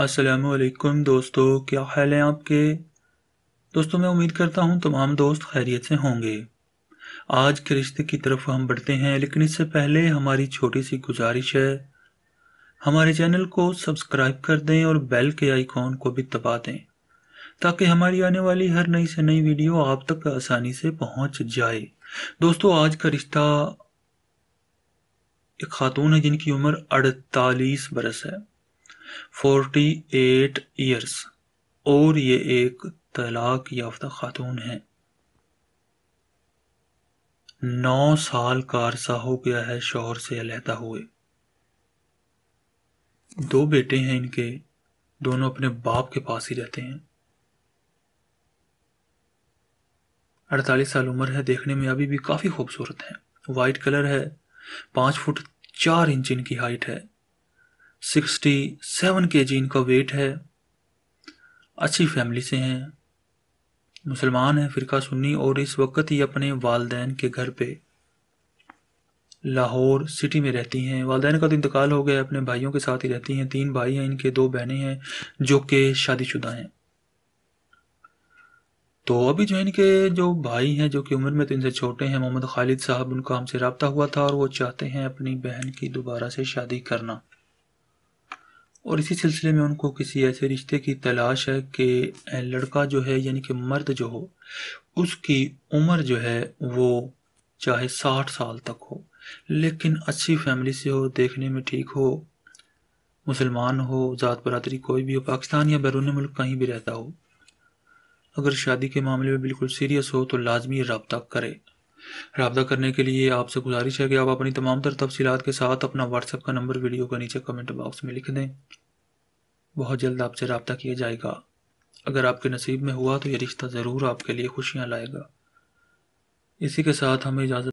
असलकम दोस्तों क्या हाल है आपके दोस्तों मैं उम्मीद करता हूँ तमाम दोस्त खैरियत से होंगे आज के रिश्ते की तरफ हम बढ़ते हैं लेकिन इससे पहले हमारी छोटी सी गुजारिश है हमारे चैनल को सब्सक्राइब कर दें और बेल के आइकॉन को भी दबा दें ताकि हमारी आने वाली हर नई से नई वीडियो आप तक आसानी से पहुंच जाए दोस्तों आज का रिश्ता एक खातून है जिनकी उम्र अड़तालीस बरस है फोर्टी एट ईयर्स और ये एक तलाक याफ्ता खातून है नौ साल का अरसा हो गया है शोहर से अलहदा हुए दो बेटे हैं इनके दोनों अपने बाप के पास ही रहते हैं अड़तालीस साल उम्र है देखने में अभी भी काफ़ी खूबसूरत हैं वाइट कलर है पांच फुट चार इंच इनकी हाइट है सिक्सटी सेवन के जी इनका वेट है अच्छी फैमिली से हैं मुसलमान हैं फ़िरका सुन्नी और इस वक्त ही अपने वालदेन के घर पे लाहौर सिटी में रहती हैं वालदेन का तो इंतकाल हो गया अपने भाइयों के साथ ही रहती हैं तीन भाई हैं इनके दो बहनें हैं जो कि शादीशुदा हैं तो अभी जो इनके जो भाई हैं जो कि उम्र में तो इनसे छोटे हैं मोहम्मद खालिद साहब उनका हमसे रबता हुआ था और वो चाहते हैं अपनी बहन की दोबारा से शादी करना और इसी सिलसिले में उनको किसी ऐसे रिश्ते की तलाश है कि लड़का जो है यानी कि मर्द जो हो उसकी उम्र जो है वो चाहे साठ साल तक हो लेकिन अच्छी फैमिली से हो देखने में ठीक हो मुसलमान हो ज़ात बरदरी कोई भी हो पाकिस्तान या बैरून मुल्क कहीं भी रहता हो अगर शादी के मामले में बिल्कुल सीरियस हो तो लाजमी रबता करे रबा करने के लिए आपसे गुजारिश है कि आप अपनी तमाम तर तफसीत के साथ अपना व्हाट्सएप का नंबर वीडियो के नीचे कमेंट बॉक्स में लिख दें बहुत जल्द आपसे रबता किया जाएगा अगर आपके नसीब में हुआ तो ये रिश्ता ज़रूर आपके लिए खुशियाँ लाएगा इसी के साथ हमें इजाज़त